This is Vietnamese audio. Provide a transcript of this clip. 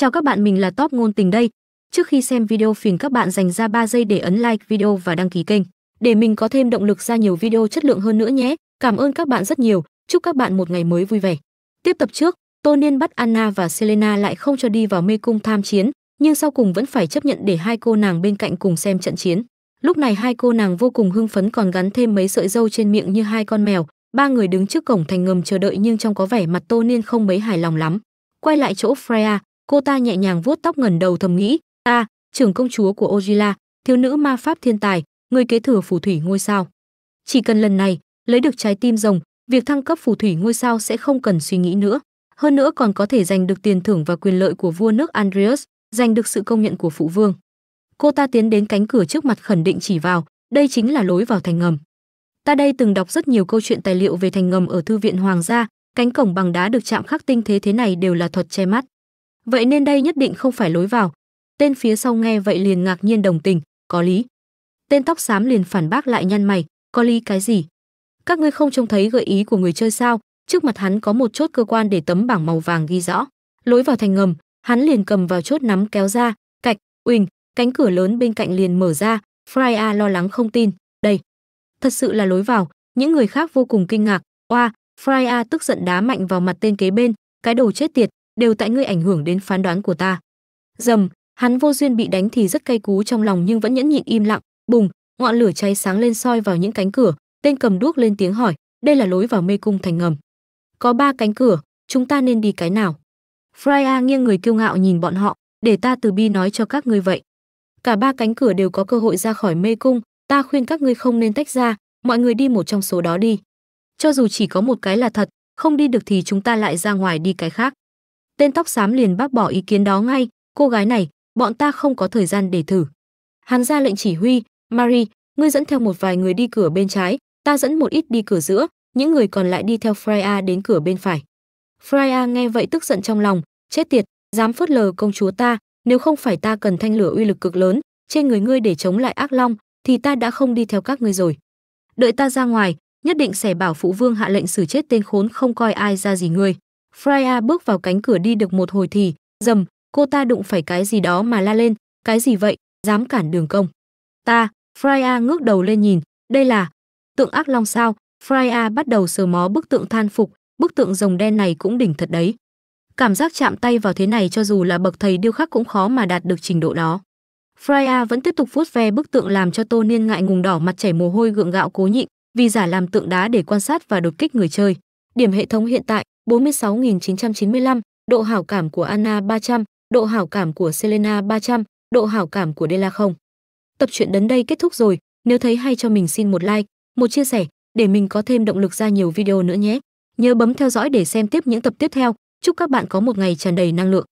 Chào các bạn, mình là Top ngôn tình đây. Trước khi xem video phiền các bạn dành ra 3 giây để ấn like video và đăng ký kênh để mình có thêm động lực ra nhiều video chất lượng hơn nữa nhé. Cảm ơn các bạn rất nhiều. Chúc các bạn một ngày mới vui vẻ. Tiếp tập trước, Tô bắt Anna và Selena lại không cho đi vào mê cung tham chiến, nhưng sau cùng vẫn phải chấp nhận để hai cô nàng bên cạnh cùng xem trận chiến. Lúc này hai cô nàng vô cùng hưng phấn còn gắn thêm mấy sợi dâu trên miệng như hai con mèo, ba người đứng trước cổng thành ngầm chờ đợi nhưng trong có vẻ mặt Tô Niên không mấy hài lòng lắm. Quay lại chỗ Freya, cô ta nhẹ nhàng vuốt tóc ngẩn đầu thầm nghĩ a à, trưởng công chúa của ojila thiếu nữ ma pháp thiên tài người kế thừa phù thủy ngôi sao chỉ cần lần này lấy được trái tim rồng việc thăng cấp phù thủy ngôi sao sẽ không cần suy nghĩ nữa hơn nữa còn có thể giành được tiền thưởng và quyền lợi của vua nước andreas giành được sự công nhận của phụ vương cô ta tiến đến cánh cửa trước mặt khẳng định chỉ vào đây chính là lối vào thành ngầm ta đây từng đọc rất nhiều câu chuyện tài liệu về thành ngầm ở thư viện hoàng gia cánh cổng bằng đá được chạm khắc tinh thế thế này đều là thuật che mắt vậy nên đây nhất định không phải lối vào. Tên phía sau nghe vậy liền ngạc nhiên đồng tình, có lý. Tên tóc xám liền phản bác lại nhăn mày, có lý cái gì? Các ngươi không trông thấy gợi ý của người chơi sao? Trước mặt hắn có một chốt cơ quan để tấm bảng màu vàng ghi rõ, lối vào thành ngầm, hắn liền cầm vào chốt nắm kéo ra, cạch, uỳnh, cánh cửa lớn bên cạnh liền mở ra, Freya lo lắng không tin, đây, thật sự là lối vào, những người khác vô cùng kinh ngạc, oa, Freya tức giận đá mạnh vào mặt tên kế bên, cái đồ chết tiệt, đều tại ngươi ảnh hưởng đến phán đoán của ta dầm hắn vô duyên bị đánh thì rất cay cú trong lòng nhưng vẫn nhẫn nhịn im lặng bùng ngọn lửa cháy sáng lên soi vào những cánh cửa tên cầm đuốc lên tiếng hỏi đây là lối vào mê cung thành ngầm có ba cánh cửa chúng ta nên đi cái nào freya nghiêng người kiêu ngạo nhìn bọn họ để ta từ bi nói cho các ngươi vậy cả ba cánh cửa đều có cơ hội ra khỏi mê cung ta khuyên các ngươi không nên tách ra mọi người đi một trong số đó đi cho dù chỉ có một cái là thật không đi được thì chúng ta lại ra ngoài đi cái khác Tên tóc xám liền bác bỏ ý kiến đó ngay, cô gái này, bọn ta không có thời gian để thử. Hắn ra lệnh chỉ huy, Marie, ngươi dẫn theo một vài người đi cửa bên trái, ta dẫn một ít đi cửa giữa, những người còn lại đi theo Freya đến cửa bên phải. Freya nghe vậy tức giận trong lòng, chết tiệt, dám phớt lờ công chúa ta, nếu không phải ta cần thanh lửa uy lực cực lớn, trên người ngươi để chống lại ác long, thì ta đã không đi theo các ngươi rồi. Đợi ta ra ngoài, nhất định sẽ bảo phụ vương hạ lệnh xử chết tên khốn không coi ai ra gì ngươi. Freya bước vào cánh cửa đi được một hồi thì, dầm, cô ta đụng phải cái gì đó mà la lên, cái gì vậy, dám cản đường công. Ta, Freya ngước đầu lên nhìn, đây là tượng ác long sao, Freya bắt đầu sờ mó bức tượng than phục, bức tượng rồng đen này cũng đỉnh thật đấy. Cảm giác chạm tay vào thế này cho dù là bậc thầy điêu khắc cũng khó mà đạt được trình độ đó. Freya vẫn tiếp tục vuốt ve bức tượng làm cho Tô Niên ngại ngùng đỏ mặt chảy mồ hôi gượng gạo cố nhịn, vì giả làm tượng đá để quan sát và đột kích người chơi. Điểm hệ thống hiện tại, 46.995, độ hảo cảm của Anna 300, độ hảo cảm của Selena 300, độ hảo cảm của Dela không. Tập truyện đến đây kết thúc rồi, nếu thấy hay cho mình xin một like, một chia sẻ để mình có thêm động lực ra nhiều video nữa nhé. Nhớ bấm theo dõi để xem tiếp những tập tiếp theo. Chúc các bạn có một ngày tràn đầy năng lượng.